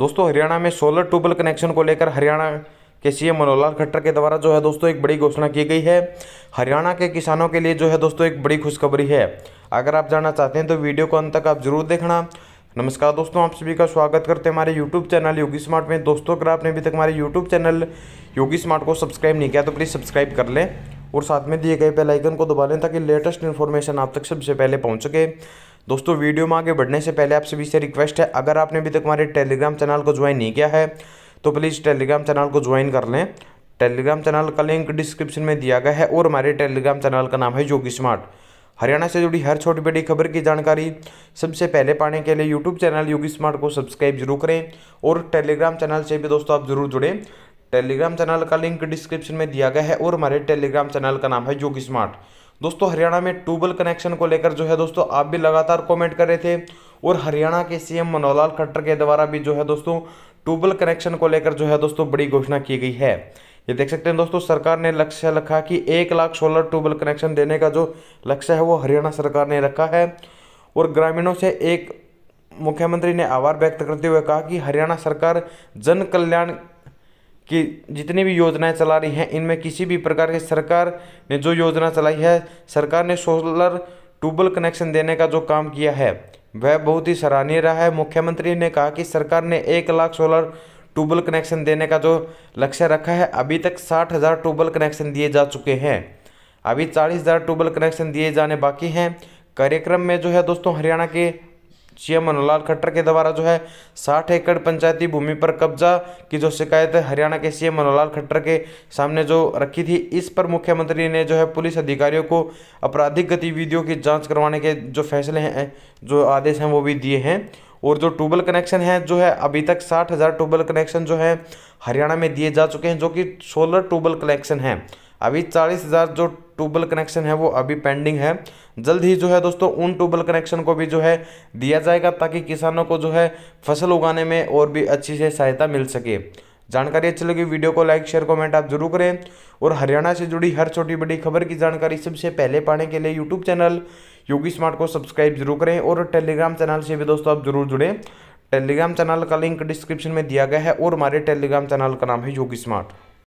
दोस्तों हरियाणा में solar tubewell connection को लेकर हरियाणा के सीएम मनोहर लाल खट्टर के द्वारा जो है दोस्तों एक बड़ी घोषणा की गई है हरियाणा के किसानों के लिए जो है दोस्तों एक बड़ी खुशखबरी है अगर आप जानना चाहते हैं तो वीडियो को अंत तक आप जरूर देखना नमस्कार दोस्तों आप सभी का स्वागत करते हैं हमारे यूट्यूब चैनल योगी स्मार्ट में दोस्तों अगर आपने अभी तक हमारे यूट्यूब चैनल योगी स्मार्ट को सब्सक्राइब नहीं किया तो प्लीज़ सब्सक्राइब कर लें और साथ में दिए गए बेल आइकन को दबा लें ताकि लेटेस्ट इन्फॉर्मेशन आप तक सबसे पहले पहुंच सके दोस्तों वीडियो में आगे बढ़ने से पहले आप सभी से रिक्वेस्ट है अगर आपने अभी तक हमारे टेलीग्राम चैनल को ज्वाइन नहीं किया है तो प्लीज़ टेलीग्राम चैनल को ज्वाइन कर लें टेलीग्राम चैनल का लिंक डिस्क्रिप्शन में दिया गया है और हमारे टेलीग्राम चैनल का नाम है योगी स्मार्ट हरियाणा से जुड़ी हर छोटी बड़ी खबर की जानकारी सबसे पहले पाने के लिए यूट्यूब चैनल योगी स्मार्ट को सब्सक्राइब जरूर करें और टेलीग्राम चैनल से भी दोस्तों आप जरूर जुड़ें टेलीग्राम चैनल का लिंक डिस्क्रिप्शन में दिया गया है और हमारे टेलीग्राम चैनल का नाम है योगी स्मार्ट दोस्तों हरियाणा में ट्यूबवेल कनेक्शन को लेकर जो है दोस्तों आप भी लगातार कमेंट कर रहे थे और हरियाणा के सीएम मनोहर खट्टर के द्वारा भी जो है दोस्तों ट्यूबवेल कनेक्शन को लेकर जो है दोस्तों बड़ी घोषणा की गई है ये देख सकते हैं दोस्तों सरकार ने लक्ष्य रखा कि एक लाख सोलर ट्यूबवेल कनेक्शन देने का जो लक्ष्य है वो हरियाणा सरकार ने रखा है और ग्रामीणों से एक मुख्यमंत्री ने आभार व्यक्त करते हुए कहा कि हरियाणा सरकार जन कल्याण कि जितनी भी योजनाएं चला रही हैं इनमें किसी भी प्रकार की सरकार ने जो योजना चलाई है सरकार ने सोलर ट्यूबवेल कनेक्शन देने का जो काम किया है वह बहुत ही सराहनीय रहा है मुख्यमंत्री ने कहा कि सरकार ने एक लाख सोलर ट्यूबवेल कनेक्शन देने का जो लक्ष्य रखा है अभी तक साठ हज़ार ट्यूबवेल कनेक्शन दिए जा चुके हैं अभी चालीस हज़ार ट्यूबवेल कनेक्शन दिए जाने बाकी हैं कार्यक्रम में जो है दोस्तों हरियाणा के सीएम मनोहर खट्टर के द्वारा जो है साठ एकड़ पंचायती भूमि पर कब्जा की जो शिकायत हरियाणा के सीएम मनोहर खट्टर के सामने जो रखी थी इस पर मुख्यमंत्री ने जो है पुलिस अधिकारियों को आपराधिक गतिविधियों की जाँच करवाने के जो फैसले हैं जो आदेश हैं वो भी दिए हैं और जो ट्यूबवेल कनेक्शन है जो है अभी तक साठ हज़ार ट्यूबवेल कनेक्शन जो है हरियाणा में दिए जा चुके हैं जो कि सोलर ट्यूबवेल कनेक्शन है अभी चालीस हज़ार जो ट्यूबवेल कनेक्शन है वो अभी पेंडिंग है जल्द ही जो है दोस्तों उन ट्यूबवेल कनेक्शन को भी जो है दिया जाएगा ताकि किसानों को जो है फसल उगाने में और भी अच्छी से सहायता मिल सके जानकारी अच्छी लगी वीडियो को लाइक शेयर कमेंट आप जरूर करें और हरियाणा से जुड़ी हर छोटी बड़ी खबर की जानकारी सबसे पहले पाने के लिए यूट्यूब चैनल योगी स्मार्ट को सब्सक्राइब जरूर करें और टेलीग्राम चैनल से भी दोस्तों आप जरूर जुड़ें टेलीग्राम चैनल का लिंक डिस्क्रिप्शन में दिया गया है और हमारे टेलीग्राम चैनल का नाम है योगी स्मार्ट